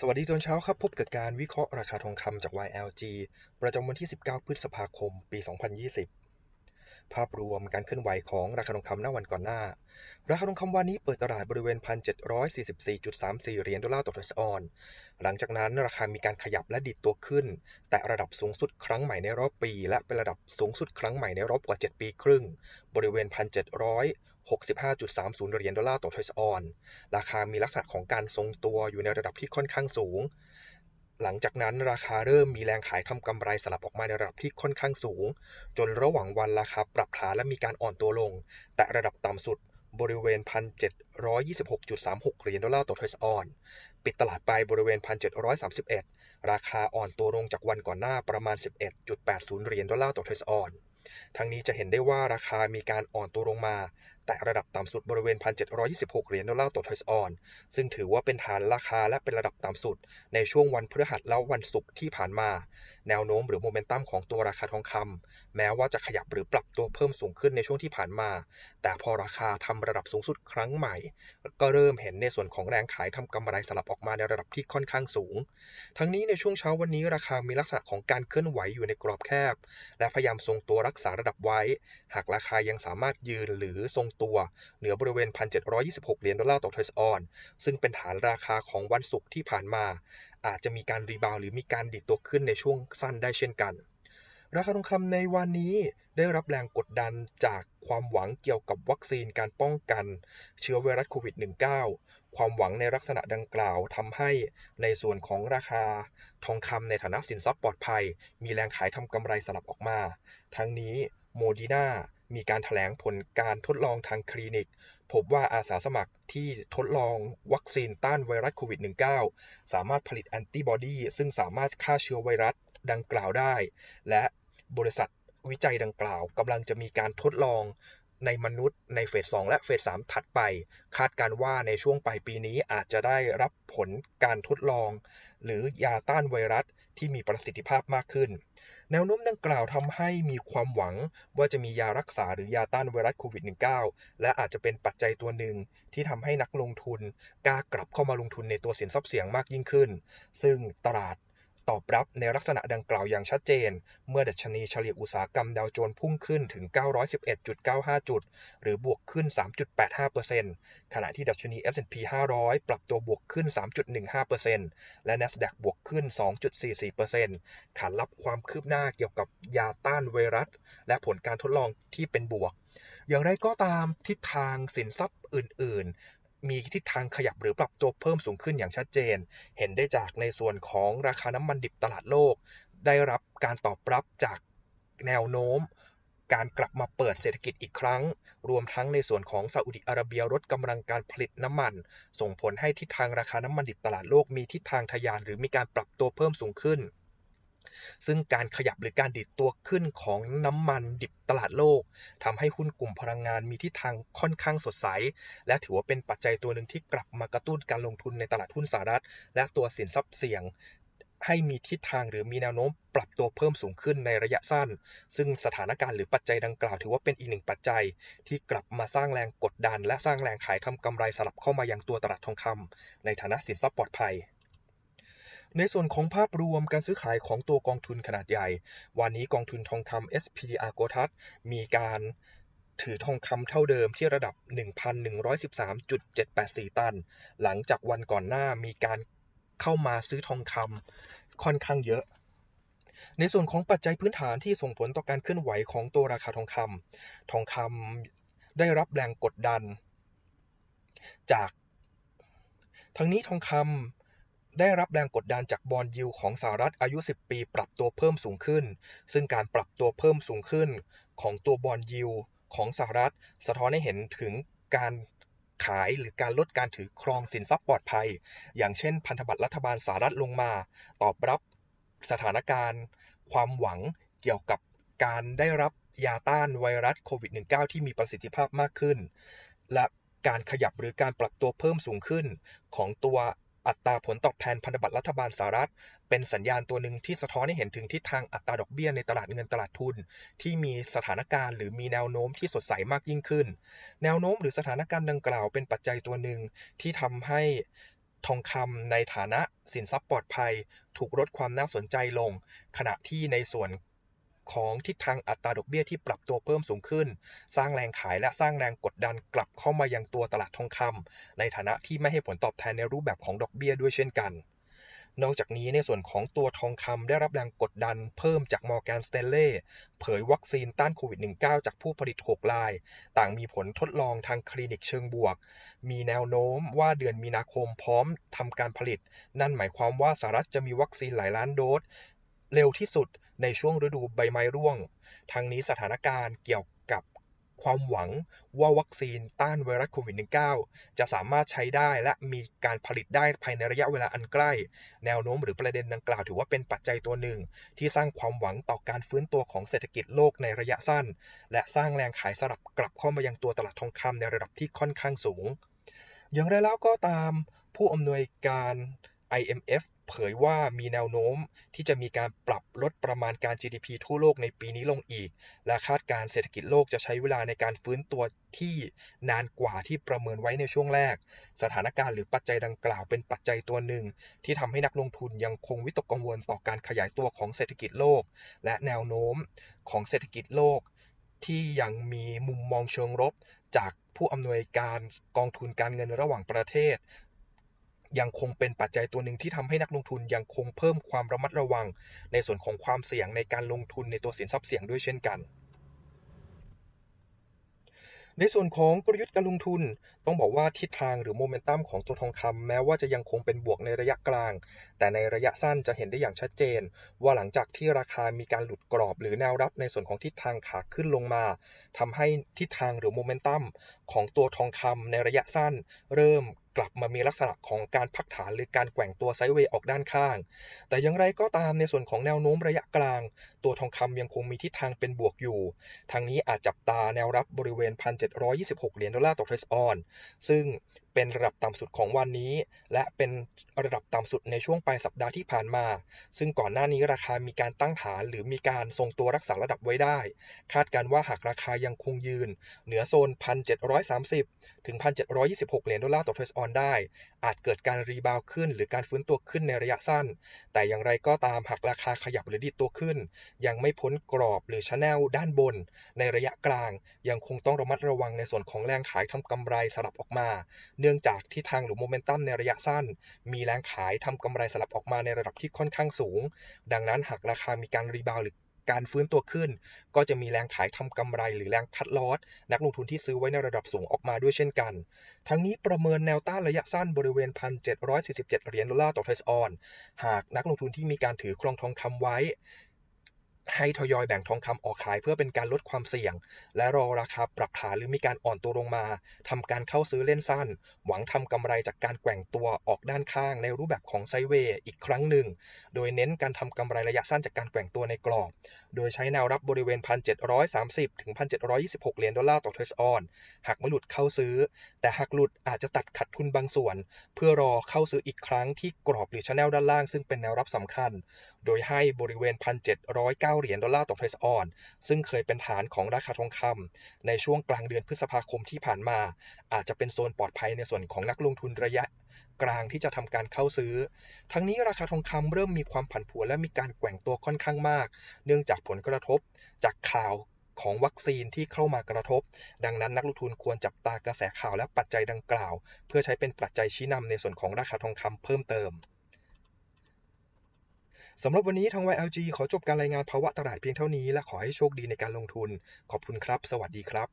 สวัสดีตอนเช้าครับพบกับการวิเคราะห์ราคาทองคำจาก YLG ประจำวันที่ 19 พฤษภาคมปี 2020 ภาพรวมการเคลื่อนไหวของราคาทองคำหน้าวันก่อนหน้า ราคาทองคำวันนี้เปิดตลาดบริเวณ 1,744.34 เหรียญดอลลาร์ต่อทรัออนหลังจากนั้นราคามีการขยับและดิดตัวขึ้น แต่ระดับสูงสุดครั้งใหม่ในรอบปีและเป็นระดับสูงสุดครั้งใหม่ในรอบกว่า 7 ปีครึ่งบริเวณ 1,700 65.30 เหรียญดอลลาร์ต่อทอยส์ออน ราคามีลักษณะของการทรงตัวอยู่ในระดับที่ค่อนข้างสูง หลังจากนั้นราคาเริ่มมีแรงขายทำกำไรสลับออกมาในระดับที่ค่อนข้างสูง จนระหว่างวันราคาปรับฐานและมีการอ่อนตัวลง แต่ระดับต่ำสุดบริเวณ 1,726.36 เหรียญดอลลาร์ต่อทอยส์ออน ปิดตลาดไปบริเวณ 1,731 ราคาอ่อนตัวลงจากวันก่อนหน้าประมาณ 11.80 เหรียญดอลลาร์ต่อทอยส์ออน ทั้งนี้จะเห็นได้ว่าราคา มีการอ่อนตัวลงมาแต่ระดับต่ำสุดบริเวณ 1,726 เหรียญดอลลาร์ต่อทอยส์ออนซึ่งถือว่าเป็นฐานราคาและเป็นระดับต่ำสุด ในช่วงวันพฤหัสและวันศุกร์ที่ผ่านมา แนวโน้มหรือโมเมนตัมของตัวราคาทองคำแม้ว่าจะขยับหรือปรับตัวเพิ่มสูงขึ้นในช่วงที่ผ่านมา แต่พอราคาทำระดับสูงสุดครั้งใหม่ ก็เริ่มเห็นในส่วนของแรงขายทำกำไรสลับออกมาในระดับที่ค่อนข้างสูง ทั้งนี้ในช่วงเช้าวันนี้ราคามีลักษณะของการเคลื่อนไหวอยู่ในกรอบแคบและพยายามทรงตัวรักษาระดับไว้ หากราคายังสามารถยืนหรือทรงตัวเหนือบริเวณ 1,726 เหรียญดอลลาร์ต่อเทสซออน ซึ่งเป็นฐานราคาของวันศุกร์ที่ผ่านมา อาจจะมีการรีบาวหรือมีการดิดตัวขึ้นในช่วงสั้นได้เช่นกัน ราคาทองคำในวันนี้ได้รับแรงกดดันจากความหวังเกี่ยวกับวัคซีนการป้องกันเชื้อไวรัสโควิด -19 ความหวังในลักษณะดังกล่าวทำให้ในส่วนของราคาทองคำในฐานะสินทรัพย์ปลอดภัย มีแรงขายทำกำไรสลับออกมา ทั้งนี้โมดีนามีการถแถลงผลการทดลองทางคลินิกพบว่าอาสาสมัครที่ทดลองวัคซีนต้านไวรัสโควิด -19 สามารถผลิตแอนติบอดีซึ่งสามารถฆ่าเชื้อไวรัสดังกล่าวได้ และบริษัทวิจัยดังกล่าวกำลังจะมีการทดลองในมนุษย์ในเฟส 2 และเฟส 3 ถัดไป คาดการว่าในช่วงปลายปีนี้อาจจะได้รับผลการทดลองหรือยาต้านไวรัสที่มีประสิทธิภาพมากขึ้น แนวโน้มดังกล่าวทำให้มีความหวัง ว่าจะมียารักษาหรือยาต้านไวรัสโควิด -19 และอาจจะเป็นปัจจัยตัวหนึ่ง ที่ทำให้นักลงทุนกล้ากลับเข้ามาลงทุนในตัวสินทรัพย์เสี่ยงมากยิ่งขึ้น ซึ่งตลาดตอบรับในลักษณะดังกล่าวอย่างชัดเจน เมื่อดัชนีเฉลี่ยอุตสาหกรรมดาวโจนส์พุ่งขึ้นถึง 911.95 จุด หรือบวกขึ้น 3.85%ขณะที่ดัชนี S&P 500 ปรับตัวบวกขึ้น 3.15%และ NASDAQ บวกขึ้น 2.44%ขานรับความคืบหน้าเกี่ยวกับยาต้านไวรัส และผลการทดลองที่เป็นบวก อย่างไรก็ตามทิศทางสินทรัพย์อื่นมีทิศทางขยับหรือปรับตัวเพิ่มสูงขึ้นอย่างชัดเจน เห็นได้จากในส่วนของราคาน้ำมันดิบตลาดโลก ได้รับการตอบรับจากแนวโน้ม การกลับมาเปิดเศรษฐกิจอีกครั้ง รวมทั้งในส่วนของซาอุดิอาระเบียลดกำลังการผลิตน้ำมัน ส่งผลให้ทิศทางราคาน้ำมันดิบตลาดโลกมีทิศทางทะยานหรือมีการปรับตัวเพิ่มสูงขึ้นซึ่งการขยับ หรือการดิดตัวขึ้นของน้ำมันดิบตลาดโลกทำให้หุ้นกลุ่มพลังงานมีทิศทางค่อนข้างสดใสและถือว่าเป็นปัจจัยตัวหนึ่งที่กลับมากระตุ้นการลงทุนในตลาดหุ้นสหรัฐ และตัวสินทรัพย์เสี่ยง ให้มีทิศทางหรือมีแนวโน้ม ปรับตัวเพิ่มสูงขึ้นในระยะสั้น ซึ่งสถานการณ์หรือปัจจัยดังกล่าว ถือว่าเป็นอีกหนึ่ง ปัจจัยที่กลับมาสร้างแรงกดดันและสร้างแรงขายทำกำไรสลับเข้ามายังตัวตลาดทองคำ ในฐานะสินทรัพย์ปลอดภัยในส่วนของภาพรวมการซื้อขายของตัวกองทุนขนาดใหญ่ วันนี้กองทุนทองคำ SPDR g o ทัศมีการถือทองคำเท่าเดิมที่ระดับ 1,113.784 ตัน หลังจากวันก่อนหน้ามีการเข้ามาซื้อทองคำค่อนข้างเยอะ ในส่วนของปัจจัยพื้นฐานที่ส่งผลต่อการเคลื่อนไหวของตัวราคาทองคำ ทองคำได้รับแรงกดดัน จาก ทั้งนี้ทองคำได้รับแรงกดดันจากบอลยิวของสหรัฐอายุ 10 ปี ปรับตัวเพิ่มสูงขึ้น ซึ่งการปรับตัวเพิ่มสูงขึ้น ของตัวบอลยิวของสหรัฐ สะท้อนให้เห็นถึงการขายหรือการลดการถือครองสินทรัพย์ปลอดภัย อย่างเช่นพันธบัตรรัฐบาลสหรัฐลงมา ตอบรับสถานการณ์ ความหวังเกี่ยวกับการได้รับยาต้านไวรัสโควิด -19 ที่มีประสิทธิภาพมากขึ้น และการขยับหรือการปรับตัวเพิ่มสูงขึ้นของตัวอัตราผลตอบแทนพันธบัตรรัฐบาลสหรัฐ เป็นสัญญาณตัวหนึ่งที่สะท้อนให้เห็นถึงทิศทางอัตราดอกเบี้ยในตลาดเงินตลาดทุน ที่มีสถานการณ์หรือมีแนวโน้มที่สดใสมากยิ่งขึ้น แนวโน้มหรือสถานการณ์ดังกล่าวเป็นปัจจัยตัวหนึ่งที่ทำให้ทองคำในฐานะสินทรัพย์ปลอดภัย ถูกลดความน่าสนใจลง ขณะที่ในส่วนของทิศทางอัตราดอกเบี้ยที่ปรับตัวเพิ่มสูงขึ้น สร้างแรงขายและสร้างแรงกดดันกลับเข้ามายังตัวตลาดทองคำ ในฐานะที่ไม่ให้ผลตอบแทนในรูปแบบของดอกเบี้ยด้วยเช่นกัน นอกจากนี้ในส่วนของตัวทองคำได้รับแรงกดดันเพิ่มจากมอร์แกนสเตเล่เผยวัคซีนต้านโควิด -19 จากผู้ผลิต6ลาย ต่างมีผลทดลองทางคลินิกเชิงบวก มีแนวโน้มว่าเดือนมีนาคมพร้อมทำการผลิต นั่นหมายความว่าสหรัฐจะมีวัคซีนหลายล้านโดสเร็วที่สุดในช่วงฤดูใบไม้ร่วง ทั้งนี้สถานการณ์เกี่ยวกับความหวังว่าวัคซีนต้านไวรัสโควิด -19 จะสามารถใช้ได้และมีการผลิตได้ภายในระยะเวลาอันใกล้ แนวโน้มหรือประเด็นดังกล่าวถือว่าเป็นปัจจัยตัวหนึ่ง ที่สร้างความหวังต่อการฟื้นตัวของเศรษฐกิจโลกในระยะสั้น และสร้างแรงขายสลับกลับเข้ามายังตัวตลาดทองคำในระดับที่ค่อนข้างสูง อย่างไรแล้วก็ตามผู้อำนวยการ IMF เผยว่ามีแนวโน้มที่จะมีการปรับลดประมาณการ GDP ทั่วโลกในปีนี้ลงอีก และคาดการเศรษฐกิจโลกจะใช้เวลาในการฟื้นตัวที่นานกว่าที่ประเมินไว้ในช่วงแรก สถานการณ์หรือปัจจัยดังกล่าวเป็นปัจจัยตัวหนึ่ง ที่ทำให้นักลงทุนยังคงวิตกกังวลต่อการขยายตัวของเศรษฐกิจโลก และแนวโน้มของเศรษฐกิจโลก ที่ยังมีมุมมองเชิงลบจากผู้อำนวยการกองทุนการเงินระหว่างประเทศยังคงเป็นปัจจัยตัวหนึ่งที่ทำให้นักลงทุนยังคงเพิ่มความระมัดระวัง ในส่วนของความเสี่ยงในการลงทุนในตัวสินทรัพย์เสี่ยงด้วยเช่นกัน ในส่วนของกลยุทธ์การลงทุนต้องบอกว่าทิศทางหรือโมเมนตัมของตัวทองคำ แม้ว่าจะยังคงเป็นบวกในระยะกลาง แต่ในระยะสั้นจะเห็นได้อย่างชัดเจน ว่าหลังจากที่ราคามีการหลุดกรอบหรือแนวรับในส่วนของทิศทางขาขึ้นลงมา ทำให้ทิศทางหรือโมเมนตัมของตัวทองคำ ในระยะสั้น เริ่มกลับมามีลักษณะของการพักฐานหรือการแกว่งตัวไซด์เวย์ออกด้านข้าง แต่อย่างไรก็ตามในส่วนของแนวโน้มระยะกลาง ตัวทองคำยังคงมีทิศทางเป็นบวกอยู่ ทางนี้อาจจับตาแนวรับบริเวณ 1,726 เหรียญดอลลาร์ต่อเทรซออนซึ่งเป็นระดับต่ำสุดของวันนี้ และเป็นระดับต่ำสุดในช่วงปลายสัปดาห์ที่ผ่านมา ซึ่งก่อนหน้านี้ราคามีการตั้งฐาน หรือมีการทรงตัวรักษาระดับไว้ได้ คาดการว่าหากราคายังคงยืน เหนือโซน 1,730ถึง1,726เหรียญดอลลาร์ต่อเทรซออนได้ อาจเกิดการรีบาวขึ้นหรือการฟื้นตัวขึ้นในระยะสั้น แต่อย่างไรก็ตามหากราคาขยับหรือดีดตัวขึ้น ยังไม่พ้นกรอบ หรือชแนลด้านบน ในระยะกลางยังคงต้องระมัดระวังในส่วนของแรงขายทำกำไรสลับออกมาเนื่องจากที่ทางหรือโมเมนตัมในระยะสั้น มีแรงขายทำกำไรสลับออกมาในระดับที่ค่อนข้างสูง ดังนั้นหากราคามีการรีบาวหรือการฟื้นตัวขึ้น ก็จะมีแรงขายทำกำไรหรือแรงคัดลอสนักลงทุนที่ซื้อไว้ในระดับสูงออกมาด้วยเช่นกัน ทั้งนี้ประเมินแนวต้านระยะสั้นบริเวณ 1,747เหรียญดอลลาร์ต่อเทสออนหากนักลงทุนที่มีการถือครองทองคำไว้ให้ทยอยแบ่งทองคำออกขายเพื่อเป็นการลดความเสี่ยง และรอราคาปรับฐานหรือมีการอ่อนตัวลงมา ทำการเข้าซื้อเล่นสั้น หวังทำกำไรจากการแกว่งตัวออกด้านข้างในรูปแบบของไซเวย์ อีกครั้งหนึ่ง โดยเน้นการทำกำไรระยะสั้นจากการแกว่งตัวในกรอบโดยใช้แนวรับบริเวณ 1,730ถึง1,726เหรียญดอลลาร์ต่อเทสซออนหากไม่หลุดเข้าซื้อ แต่หากหลุดอาจจะตัดขาดทุนบางส่วน เพื่อรอเข้าซื้ออีกครั้งที่กรอบหรือชแนลด้านล่างซึ่งเป็นแนวรับสำคัญโดยให้บริเวณ1,790 9เหรียญดอลลาร์ต่อเทสซออนซึ่งเคยเป็นฐานของราคาทองคำในช่วงกลางเดือนพฤษภาคมที่ผ่านมา อาจจะเป็นโซนปลอดภัยในส่วนของนักลงทุนระยะ กลางที่จะทำการเข้าซื้อ ทั้งนี้ราคาทองคำเริ่มมีความผันผวนและมีการแกว่งตัวค่อนข้างมาก เนื่องจากผลกระทบจากข่าวของวัคซีนที่เข้ามากระทบ ดังนั้น นักลงทุนควรจับตากระแสข่าวและปัจจัยดังกล่าว เพื่อใช้เป็นปัจจัยชี้นำในส่วนของราคาทองคำเพิ่มเติมสำหรับวันนี้ทาง YLG ขอจบการรายงานภาวะตลาดเพียงเท่านี้และขอให้โชคดีในการลงทุน ขอบคุณครับ สวัสดีครับ